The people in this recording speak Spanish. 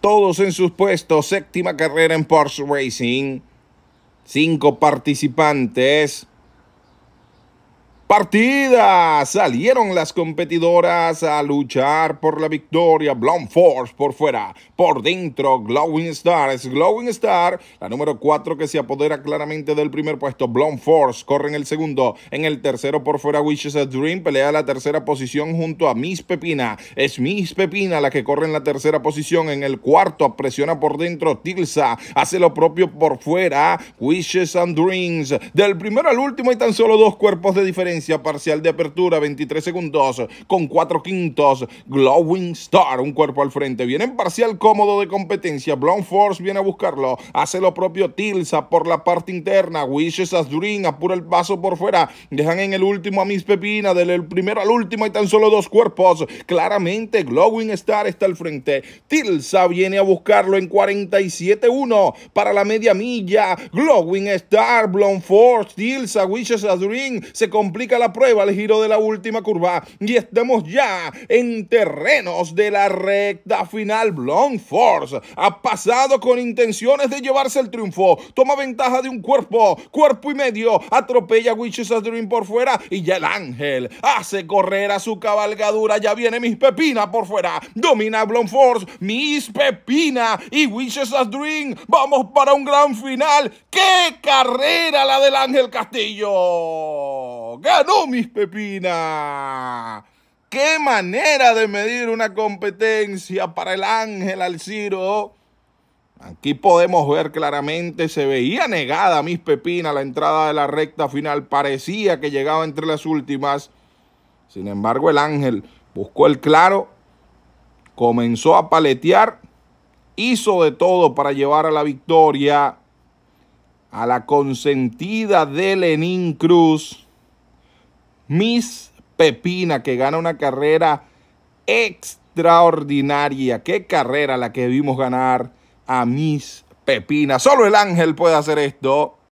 Todos en sus puestos. Séptima carrera en Porsche Racing. Cinco participantes partida. Salieron las competidoras a luchar por la victoria. Blonde Force por fuera, por dentro. Glowing Stars, es Glowing Star, la número 4 que se apodera claramente del primer puesto. Blonde Force corre en el segundo. En el tercero por fuera, Wishes a Dream pelea la tercera posición junto a Miss Pepina. Es Miss Pepina la que corre en la tercera posición. En el cuarto presiona por dentro Tilsa. Hace lo propio por fuera. Wishes and Dreams. Del primero al último hay tan solo dos cuerpos de diferencia parcial de apertura, 23 segundos con 4 quintos. Glowing Star, un cuerpo al frente. Viene parcial cómodo de competencia. Blown Force viene a buscarlo. Hace lo propio Tilsa por la parte interna. Wishes as Dream apura el paso por fuera. Dejan en el último a Miss Pepina. Del primero al último hay tan solo dos cuerpos. Claramente Glowing Star está al frente. Tilsa viene a buscarlo en 47-1 para la media milla. Glowing Star, Blown Force, Tilsa, Wishes as Dream se complica la prueba el giro de la última curva y estamos ya en terrenos de la recta final. Blonde Force ha pasado con intenciones de llevarse el triunfo. Toma ventaja de un cuerpo, cuerpo y medio. Atropella a Witches Dream por fuera y ya el ángel hace correr a su cabalgadura. Ya viene Miss Pepina por fuera. Domina Blonde Force, Miss Pepina y Witches Dream. Vamos para un gran final. ¡Qué carrera la del Ángel Castillo! no mis pepina. Qué manera de medir una competencia para el Ángel Alciro. Aquí podemos ver claramente, se veía negada Miss mis pepina, la entrada de la recta final. Parecía que llegaba entre las últimas. Sin embargo, el Ángel buscó el claro, comenzó a paletear, hizo de todo para llevar a la victoria a la consentida de Lenín Cruz. Miss Pepina, que gana una carrera extraordinaria. Qué carrera la que vimos ganar a Miss Pepina. Solo el ángel puede hacer esto.